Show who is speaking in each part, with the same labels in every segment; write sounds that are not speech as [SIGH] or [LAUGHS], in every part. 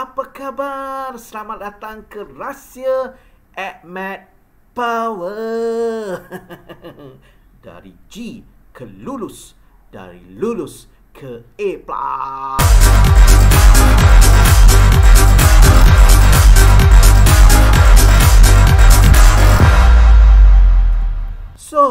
Speaker 1: apa khabar? Selamat datang ke Rahsia at Mad Power. [LAUGHS] Dari G ke lulus. Dari lulus ke A+. So,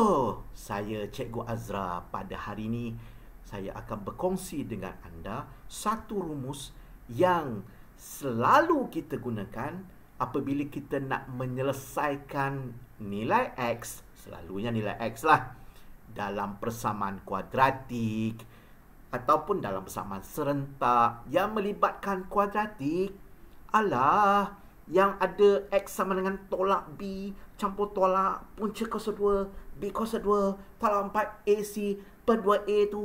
Speaker 1: saya Cikgu Azra pada hari ini saya akan berkongsi dengan anda satu rumus yang selalu kita gunakan apabila kita nak menyelesaikan nilai x selalunya nilai x lah dalam persamaan kuadratik ataupun dalam persamaan serentak yang melibatkan kuadratik alah yang ada x sama dengan tolak b campur tolak punca kos 2 b kos 2 tolak 4 ac per 2a tu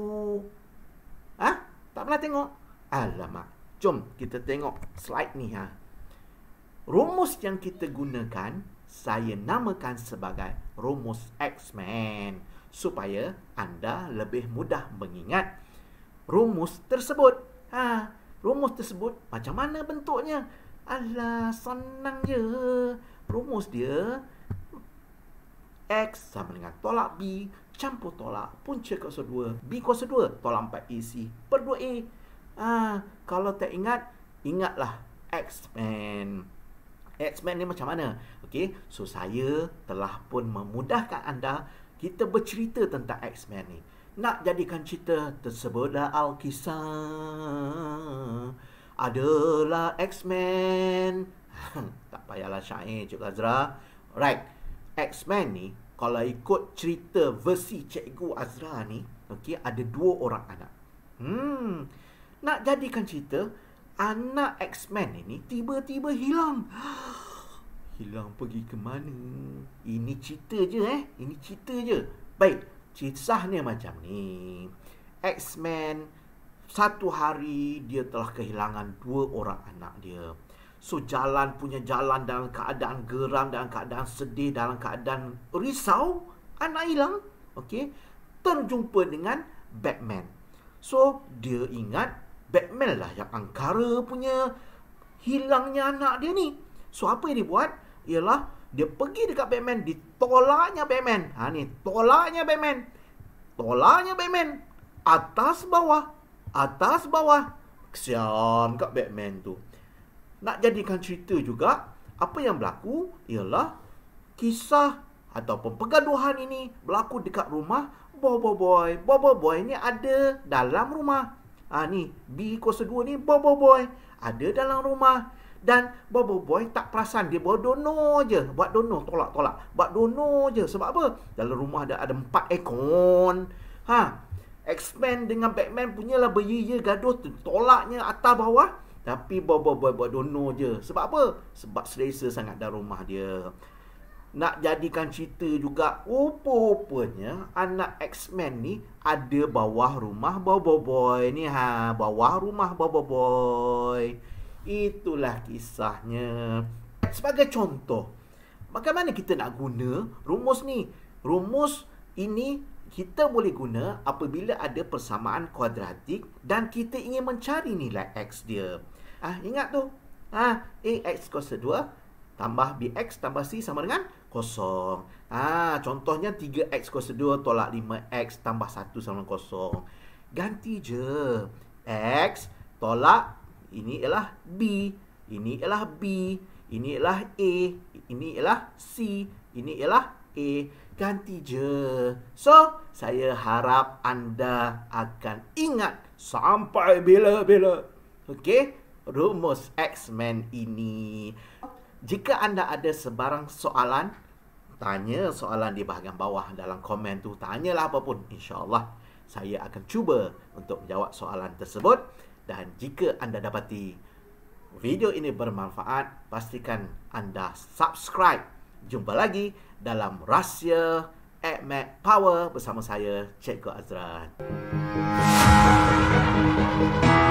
Speaker 1: ha? tak pernah tengok alamak Jom kita tengok slide ni ha. Rumus yang kita gunakan saya namakan sebagai rumus X-Men supaya anda lebih mudah mengingat rumus tersebut. Ha, rumus tersebut macam mana bentuknya? Alah, senang je. Rumus dia X sama dengan tolak B campur tolak punca kuasa 2 B kuasa 2 tolak 4 AC e per 2 A Ah, kalau tak ingat, ingatlah X-Men. X-Men ni macam mana? Okey, so saya telah pun memudahkan anda kita bercerita tentang X-Men ni. Nak jadikan cerita tersebut Al-Kisah adalah X-Men. [LAUGHS] tak payahlah syair Cik Azra. Right. X-Men ni kalau ikut cerita versi Cikgu Azra ni, okey ada dua orang anak. Hmm. Nak jadikan cerita Anak X-Men ini tiba-tiba hilang [GASPS] Hilang pergi ke mana Ini cerita je eh Ini cerita je Baik Cisahnya macam ni X-Men Satu hari dia telah kehilangan dua orang anak dia So jalan punya jalan dalam keadaan geram Dalam keadaan sedih Dalam keadaan risau Anak hilang Okay Terjumpa dengan Batman So dia ingat Batman lah yang angkara punya hilangnya anak dia ni. So apa yang dia buat? Ialah dia pergi dekat Batman, ditolaknya Batman. Ha ni, tolaknya Batman. Tolaknya Batman. Atas bawah. Atas bawah. Kesian kat Batman tu. Nak jadikan cerita juga, apa yang berlaku ialah kisah ataupun pergaduhan ini berlaku dekat rumah Bobo Boy. Bobo Boy ni ada dalam rumah ha, ni B02 ni Bobo Boy ada dalam rumah dan Bobo Boy tak perasan dia buat dono je buat dono tolak tolak buat dono je sebab apa dalam rumah ada ada empat ekon ha X-Men dengan Batman punyalah beria-ia gaduh tu tolaknya atas bawah tapi Bobo Boy buat dono je sebab apa sebab selesa sangat dalam rumah dia nak jadikan cerita juga rupa-rupanya anak X-Men ni ada bawah rumah Bobo Boy ni ha bawah rumah Bobo Boy itulah kisahnya sebagai contoh bagaimana kita nak guna rumus ni rumus ini kita boleh guna apabila ada persamaan kuadratik dan kita ingin mencari nilai X dia. Ah, ha, ingat tu. Ah, ha, AX kuasa 2 tambah bx tambah c sama dengan kosong. Ah, contohnya 3x kuasa 2 tolak 5x tambah 1 sama dengan kosong. Ganti je. x tolak ini ialah b, ini ialah b, ini ialah a, ini ialah c, ini ialah a. Ganti je. So, saya harap anda akan ingat sampai bila-bila. Okay rumus x men ini. Jika anda ada sebarang soalan, tanya soalan di bahagian bawah dalam komen tu. Tanyalah apa pun. InsyaAllah saya akan cuba untuk menjawab soalan tersebut. Dan jika anda dapati video ini bermanfaat, pastikan anda subscribe. Jumpa lagi dalam Rahsia Admet Power bersama saya, Cikgu Azran. Thank you.